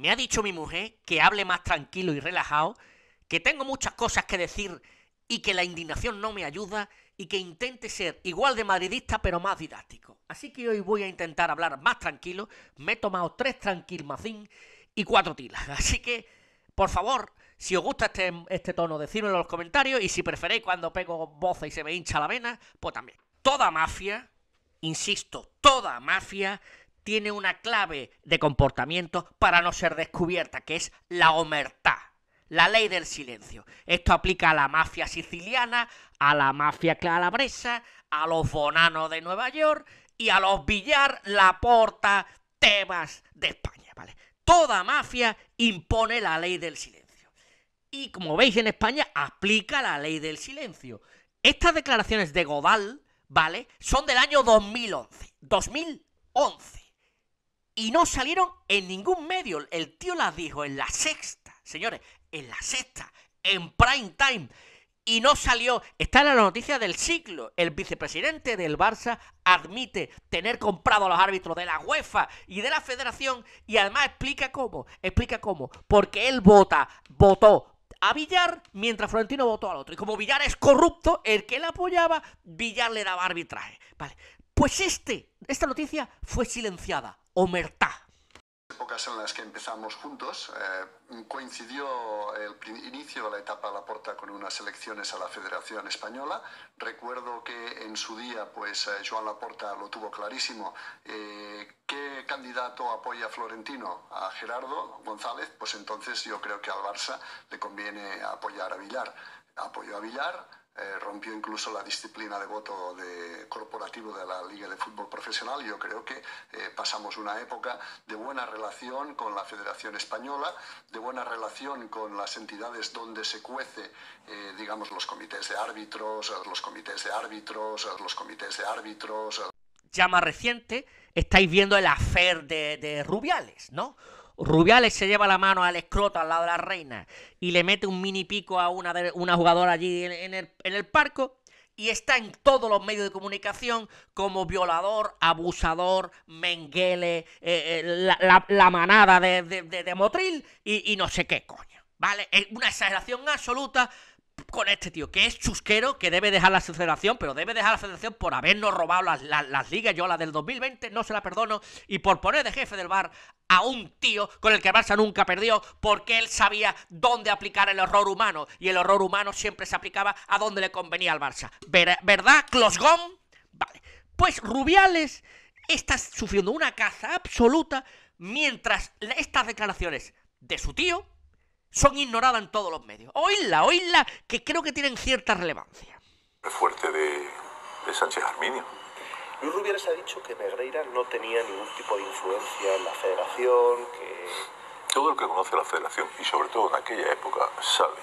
Me ha dicho mi mujer que hable más tranquilo y relajado, que tengo muchas cosas que decir y que la indignación no me ayuda y que intente ser igual de madridista pero más didáctico. Así que hoy voy a intentar hablar más tranquilo. Me he tomado tres tranquilmazín y cuatro tilas. Así que, por favor, si os gusta este, este, tono, decídmelo en los comentarios y si preferéis cuando pego voces y se me hincha la vena, pues también. Toda mafia, insisto, toda mafia tiene una clave de comportamiento para no ser descubierta, que es la omertá, la ley del silencio. Esto aplica a la mafia siciliana, a la mafia calabresa, a los bonanos de Nueva York y a los billar la porta temas de España, ¿vale? Toda mafia impone la ley del silencio. Y como veis en España aplica la ley del silencio. Estas declaraciones de Godal, ¿vale? Son del año 2011. 2011 y no salieron en ningún medio. El tío las dijo en la sexta, señores, en la sexta, en prime time. Y no salió. Está en la noticia del siglo. El vicepresidente del Barça admite tener comprado a los árbitros de la UEFA y de la Federación. Y además explica cómo. Explica cómo. Porque él vota, votó a Villar mientras Florentino votó al otro. Y como Villar es corrupto, el que le apoyaba, Villar le daba arbitraje. Vale. Pues este, esta noticia fue silenciada las Épocas en las que empezamos juntos. Eh, coincidió el inicio de la etapa a la porta con unas elecciones a la Federación Española. Recuerdo que en su día, pues eh, Joan Laporta lo tuvo clarísimo. Eh, ¿Qué candidato apoya Florentino? ¿A Gerardo González? Pues entonces yo creo que al Barça le conviene apoyar a Villar. Apoyó a Villar, eh, rompió incluso la disciplina de voto de, corporativo de la Liga de Fútbol Profesional. Yo creo que eh, pasamos una época de buena relación con la Federación Española, de buena relación con las entidades donde se cuece, eh, digamos, los comités de árbitros, los comités de árbitros, los comités de árbitros. Ya más reciente, estáis viendo el afer de, de Rubiales, ¿no? Rubiales se lleva la mano al escroto al lado de la reina y le mete un mini pico a una, de, una jugadora allí en, el, parco y está en todos los medios de comunicación como violador, abusador, menguele, eh, eh, la, manada de, de, Motril y, y, no sé qué coño. ¿Vale? Es una exageración absoluta con este tío, que es chusquero, que debe dejar la federación, pero debe dejar la federación por habernos robado las, ligas. Yo la del 2020 no se la perdono. Y por poner de jefe del bar a un tío con el que el Barça nunca perdió, porque él sabía dónde aplicar el error humano. Y el error humano siempre se aplicaba a donde le convenía al Barça. ¿Verdad, Closgón? Vale. Pues Rubiales está sufriendo una caza absoluta mientras estas declaraciones de su tío son ignoradas en todos los medios. Oídla, oídla, que creo que tienen cierta relevancia. El fuerte de, Sánchez Arminio. Luis Rubiales ha dicho que Negreira no tenía ningún tipo de influencia en la federación, Todo el que conoce la federación, y sobre todo en aquella época, sabe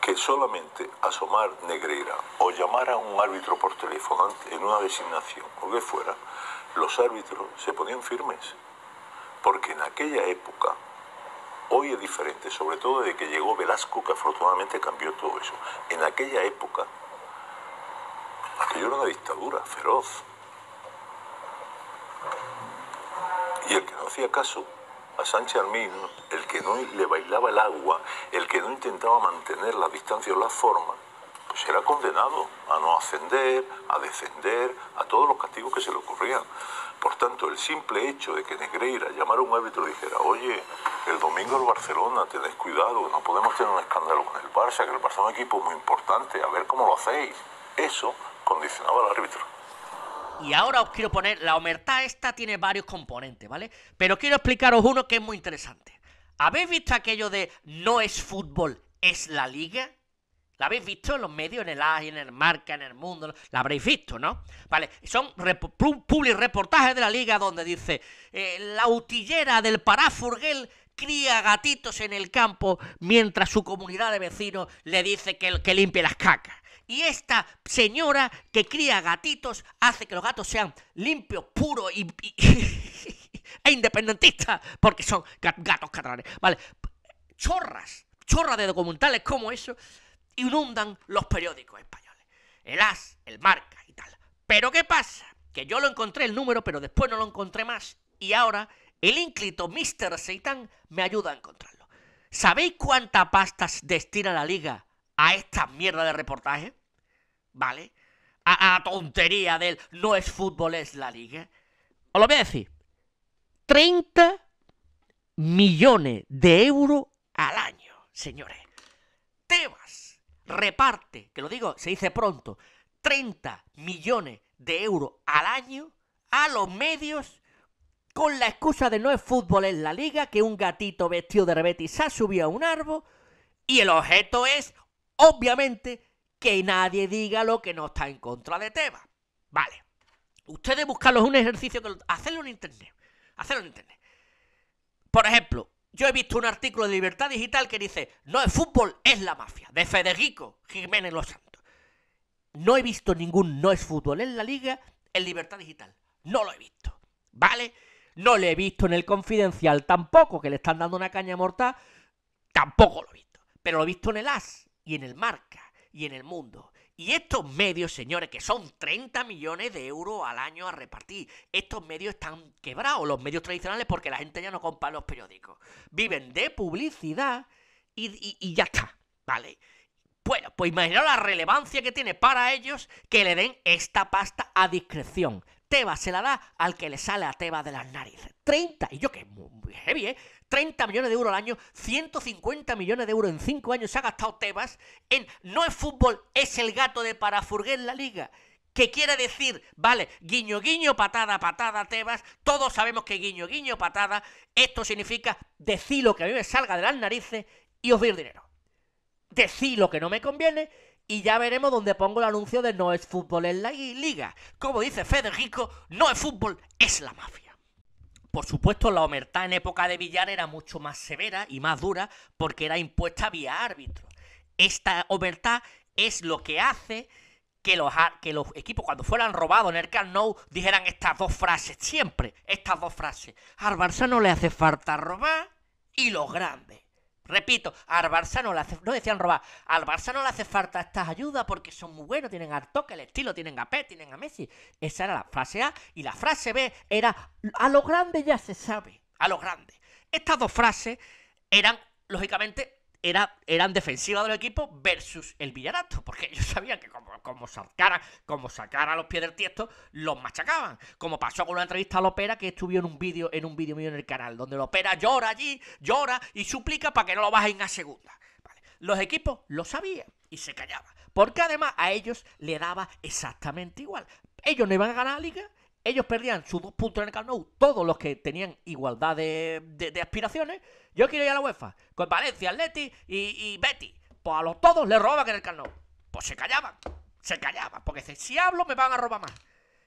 que solamente asomar Negreira o llamar a un árbitro por teléfono en una designación o que fuera, los árbitros se ponían firmes. Porque en aquella época Hoy es diferente, sobre todo desde que llegó Velasco, que afortunadamente cambió todo eso. En aquella época, aquello era una dictadura feroz. Y el que no hacía caso a Sánchez Armin, el que no le bailaba el agua, el que no intentaba mantener la distancia o la forma, será condenado a no ascender, a descender, a todos los castigos que se le ocurrían. Por tanto, el simple hecho de que Negreira llamara a un árbitro y dijera, oye, el domingo el Barcelona, tenéis cuidado, no podemos tener un escándalo con el Barça, que el Barça es un equipo muy importante, a ver cómo lo hacéis. Eso condicionaba al árbitro. Y ahora os quiero poner, la omertad esta tiene varios componentes, ¿vale? Pero quiero explicaros uno que es muy interesante. ¿Habéis visto aquello de no es fútbol, es la liga? La habéis visto en los medios, en el AI, en el Marca, en el Mundo. La habréis visto, ¿no? Vale, son public reportajes de la liga donde dice: eh, La utillera del Parafurguel cría gatitos en el campo mientras su comunidad de vecinos le dice que, que limpie las cacas. Y esta señora que cría gatitos hace que los gatos sean limpios, puros y, e independentistas, porque son gatos catalanes. Vale, chorras, chorras de documentales como eso inundan los periódicos españoles. El As, el Marca y tal. Pero ¿qué pasa? Que yo lo encontré el número, pero después no lo encontré más. Y ahora el ínclito Mr. Seitan me ayuda a encontrarlo. ¿Sabéis cuántas pastas destina la liga a esta mierda de reportaje? ¿Vale? A, a tontería del no es fútbol, es la liga. Os lo voy a decir. 30 millones de euros al año, señores. Tema reparte, que lo digo, se dice pronto, 30 millones de euros al año a los medios con la excusa de no es fútbol en la liga, que un gatito vestido de rebetis se ha subido a un árbol y el objeto es, obviamente, que nadie diga lo que no está en contra de Tema. Vale. Ustedes buscarlos un ejercicio que... Hacerlo en internet. Hacerlo en internet. Por ejemplo, yo he visto un artículo de Libertad Digital que dice, no es fútbol, es la mafia, de Federico Jiménez Los Santos. No he visto ningún no es fútbol en la liga en Libertad Digital. No lo he visto. ¿Vale? No lo he visto en el Confidencial tampoco, que le están dando una caña mortal. Tampoco lo he visto. Pero lo he visto en el As y en el Marca y en el Mundo y estos medios, señores, que son 30 millones de euros al año a repartir, estos medios están quebrados, los medios tradicionales, porque la gente ya no compra los periódicos. Viven de publicidad y, ya está, ¿vale? Bueno, pues imaginaos la relevancia que tiene para ellos que le den esta pasta a discreción. Teba se la da al que le sale a Teba de las narices. 30, y yo que es muy heavy, ¿eh? 30 millones de euros al año, 150 millones de euros en 5 años se ha gastado Tebas en no es fútbol, es el gato de en la liga. Que quiere decir, vale, guiño, guiño, patada, patada, Tebas. Todos sabemos que guiño, guiño, patada. Esto significa decir lo que a mí me salga de las narices y os doy dinero. Decir lo que no me conviene y ya veremos dónde pongo el anuncio de no es fútbol en la liga. Como dice Federico, no es fútbol, es la mafia. Por supuesto, la omertá en época de Villar era mucho más severa y más dura porque era impuesta vía árbitro. Esta omertá es lo que hace que los, que los equipos cuando fueran robados en el Camp Nou dijeran estas dos frases, siempre estas dos frases. Al Barça no le hace falta robar y los grandes. Repito, al Barça no le hace, decían robar, al Barça le hace falta estas ayudas porque son muy buenos, tienen al toque, el estilo, tienen a P, tienen a Messi. Esa era la frase A y la frase B era a lo grande ya se sabe, a lo grande. Estas dos frases eran lógicamente eran defensiva del equipo versus el Villarato, porque ellos sabían que como, como, sacara, como sacara los pies del tiesto, los machacaban. Como pasó con una entrevista a Lopera que estuvo en un vídeo, en un vídeo mío en el canal, donde Lopera llora allí, llora y suplica para que no lo bajen a segunda. Los equipos lo sabían y se callaban. Porque además a ellos le daba exactamente igual. Ellos no iban a ganar la liga ellos perdían sus dos puntos en el Camp todos los que tenían igualdad de, aspiraciones. Yo quiero ir a la UEFA, con Valencia, Atleti y, Betty. Pues a los todos les robaban en el Camp Pues se callaban, se callaban, porque si hablo me van a robar más.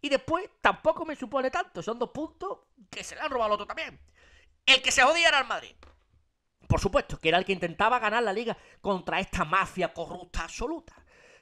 Y después tampoco me supone tanto, son dos puntos que se le han robado al otro también. El que se jodía era el Madrid. Por supuesto, que era el que intentaba ganar la liga contra esta mafia corrupta absoluta.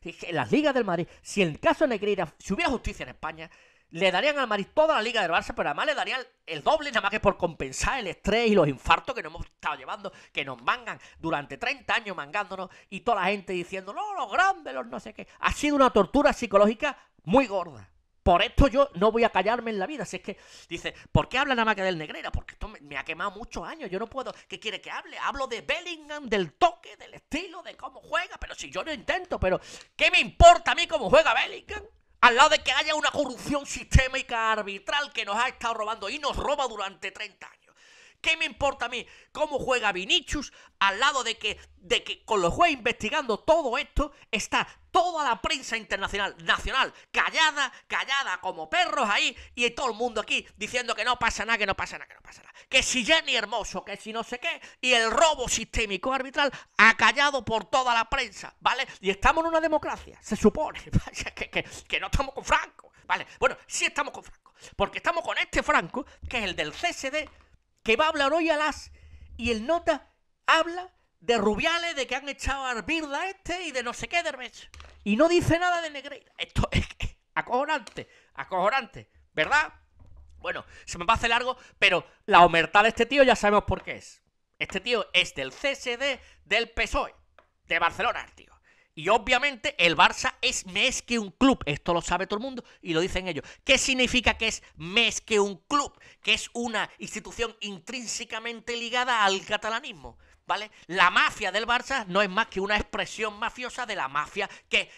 En las ligas del Madrid, si en el caso Negreira, si hubiera justicia en España, le darían al Madrid toda la liga del Barça, pero además le darían el doble, nada más que por compensar el estrés y los infartos que nos hemos estado llevando, que nos mangan durante 30 años mangándonos y toda la gente diciendo, no, los grandes, los no sé qué. Ha sido una tortura psicológica muy gorda. Por esto yo no voy a callarme en la vida. Si es que dice, ¿por qué habla nada más que del Negrera? Porque esto me, ha quemado muchos años. Yo no puedo. ¿Qué quiere que hable? Hablo de Bellingham, del toque, del estilo, de cómo juega. Pero si yo no intento, pero ¿qué me importa a mí cómo juega Bellingham? al lado de que haya una corrupción sistémica arbitral que nos ha estado robando y nos roba durante 30 años. ¿Qué me importa a mí cómo juega Vinicius al lado de que, de que con los jueces investigando todo esto está toda la prensa internacional, nacional, callada, callada como perros ahí y todo el mundo aquí diciendo que no pasa nada, que no pasa nada, que no pasa nada. Que si Jenny Hermoso, que si no sé qué, y el robo sistémico arbitral ha callado por toda la prensa, ¿vale? Y estamos en una democracia, se supone, que, que no estamos con Franco, ¿vale? Bueno, sí estamos con Franco, porque estamos con este Franco, que es el del CSD, que va a hablar hoy a las. Y el nota habla de Rubiales, de que han echado a Arbirda este y de no sé qué rech. Y no dice nada de Negreira. Esto es acojonante, acojonante, ¿verdad? Bueno, se me va a hacer largo, pero la omertad de este tío ya sabemos por qué es. Este tío es del CSD del PSOE, de Barcelona, tío. Y obviamente el Barça es más que un club, esto lo sabe todo el mundo y lo dicen ellos. ¿Qué significa que es más que un club? Que es una institución intrínsecamente ligada al catalanismo. ¿Vale? La mafia del Barça no es más que una expresión mafiosa de la mafia que,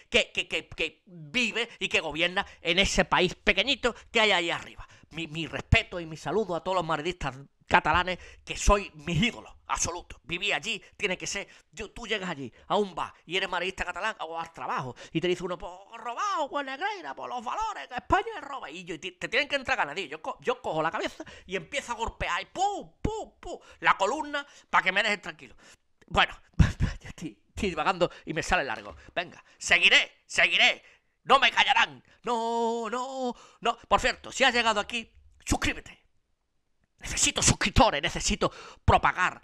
vive y que gobierna en ese país pequeñito que hay ahí arriba. Mi, respeto y mi saludo a todos los madridistas catalanes que soy mis ídolos, absolutos. Viví allí, tiene que ser. Yo, tú llegas allí a un bar y eres marista catalán o al trabajo y te dice uno, por pues, robado, por pues, negreira, por los valores, que España es roba. Y, yo, te, tienen que entrar ganadillo Yo, yo cojo la cabeza y empiezo a golpear y pum, pum, pum, la columna para que me dejes tranquilo. Bueno, estoy, estoy divagando y me sale largo. Venga, seguiré, seguiré. No me callarán. No, no, no. Por cierto, si has llegado aquí, suscríbete Necesito suscriptores, necesito propagar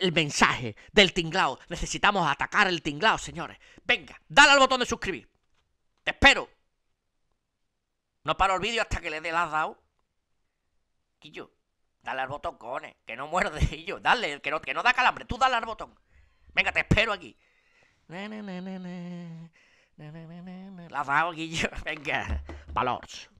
el mensaje del tinglao. Necesitamos atacar el tinglao, señores. Venga, dale al botón de suscribir. Te espero. No paro el vídeo hasta que le dé la dao Quillo, dale al botón, cojones. Que no muerde, Guillo. Dale, que no, da calambre. Tú dale al botón. Venga, te espero aquí. la dao Guillo. Venga, valors.